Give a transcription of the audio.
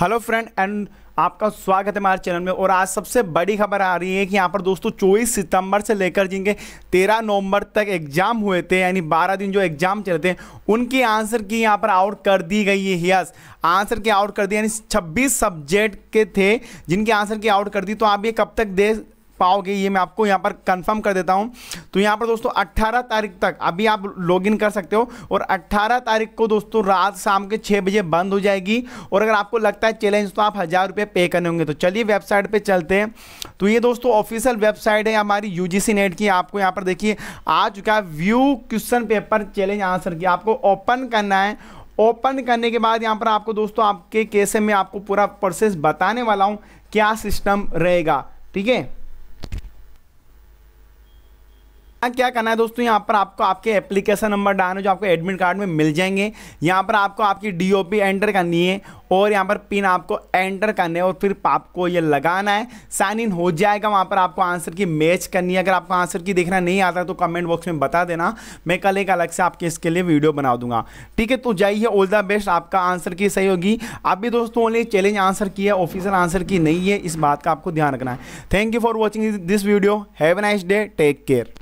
hello friend and आपका स्वागत है हमारे चैनल में और आज सबसे बड़ी खबर आ रही है कि यहाँ पर दोस्तों चौबीस सितंबर से लेकर जिनके तेरह नवंबर तक एग्जाम हुए थे यानी बारह दिन जो एग्जाम चले थे उनकी आंसर की यहाँ पर आउट कर दी गई है यस आंसर की आउट कर दी यानी 26 सब्जेक्ट के थे जिनके आंसर की आउट कर दी तो आप ये कब तक दे पाओगे ये मैं आपको यहाँ पर कंफर्म कर देता हूँ तो यहाँ पर दोस्तों 18 तारीख तक अभी आप लॉग कर सकते हो और 18 तारीख को दोस्तों रात शाम के छः बजे बंद हो जाएगी और अगर आपको लगता है चैलेंज तो आप हज़ार रुपये पे करने होंगे तो चलिए वेबसाइट पर चलते हैं तो ये दोस्तों ऑफिशियल वेबसाइट है हमारी यू नेट की आपको यहाँ पर देखिए आ चुका है view question paper challenge answer key आपको ओपन करना है ओपन करने के बाद यहाँ पर आपको दोस्तों आपके कैसे मैं आपको पूरा प्रोसेस बताने वाला हूँ क्या सिस्टम रहेगा ठीक है क्या करना है दोस्तों यहाँ पर आपको आपके एप्लीकेशन नंबर डालना जो आपको एडमिट कार्ड में मिल जाएंगे यहाँ पर आपको आपकी डीओपी एंटर करनी है और यहाँ पर पिन आपको एंटर करना है और फिर आपको ये लगाना है साइन इन हो जाएगा वहाँ पर आपको आंसर की मैच करनी है अगर आपको आंसर की देखना नहीं आता तो कमेंट बॉक्स में बता देना मैं कल एक अलग से आपके इसके लिए वीडियो बना दूंगा ठीक है तो जाइए ऑल द बेस्ट आपका आंसर की सही होगी आप भी दोस्तों ओनली चैलेंज आंसर की है ऑफिसियल आंसर की नहीं है इस बात का आपको ध्यान रखना है thank you for watching this video have a nice day take care